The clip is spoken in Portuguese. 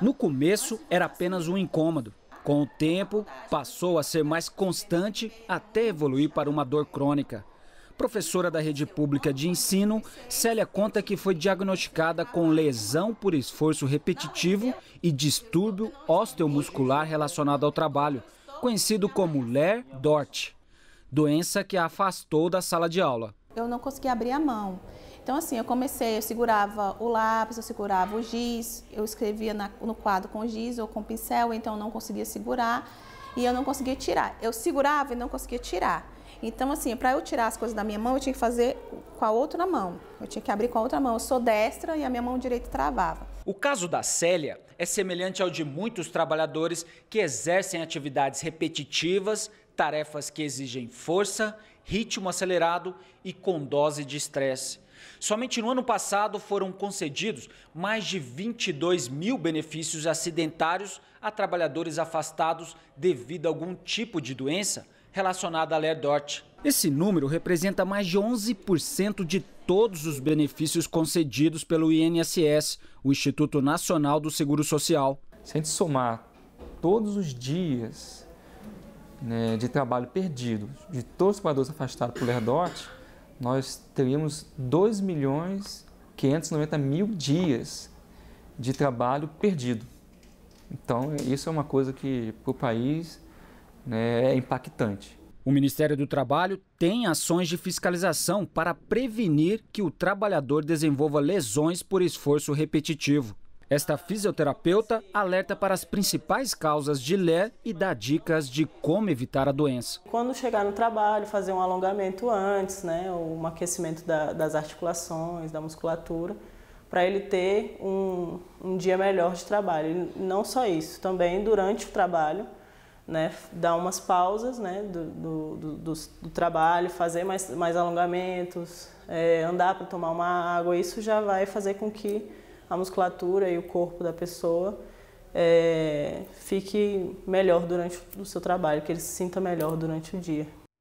No começo era assim. apenas um incômodo. Com o tempo, passou a ser mais constante até evoluir para uma dor crônica. Professora da rede pública de ensino, Célia conta que foi diagnosticada com lesão por esforço repetitivo e distúrbio osteomuscular relacionado ao trabalho, conhecido como LER-DORT, doença que a afastou da sala de aula. Eu não conseguia abrir a mão. Então, assim, eu comecei, eu segurava o lápis, eu segurava o giz, eu escrevia na, no quadro com giz ou com pincel, então eu não conseguia segurar e eu não conseguia tirar. Eu segurava e não conseguia tirar. Então, assim, para eu tirar as coisas da minha mão, eu tinha que fazer com a outra mão. Eu tinha que abrir com a outra mão. Eu sou destra e a minha mão direita travava. O caso da Célia é semelhante ao de muitos trabalhadores que exercem atividades repetitivas, tarefas que exigem força, ritmo acelerado e com dose de estresse. Somente no ano passado foram concedidos mais de 22 mil benefícios acidentários a trabalhadores afastados devido a algum tipo de doença relacionada à LERDOT. Esse número representa mais de 11% de todos os benefícios concedidos pelo INSS, o Instituto Nacional do Seguro Social. Se a gente somar todos os dias né, de trabalho perdido de todos os trabalhadores afastados por LERDOT, nós teríamos 2 milhões 590 mil dias de trabalho perdido. Então, isso é uma coisa que para o país né, é impactante. O Ministério do Trabalho tem ações de fiscalização para prevenir que o trabalhador desenvolva lesões por esforço repetitivo. Esta fisioterapeuta alerta para as principais causas de lé e dá dicas de como evitar a doença. Quando chegar no trabalho, fazer um alongamento antes, né, um aquecimento da, das articulações, da musculatura, para ele ter um, um, dia melhor de trabalho. E não só isso, também durante o trabalho, né, dar umas pausas né, do, do, do, do trabalho, fazer mais, mais alongamentos, é, andar para tomar uma água, isso já vai fazer com que a musculatura e o corpo da pessoa é, fique melhor durante o seu trabalho, que ele se sinta melhor durante o dia.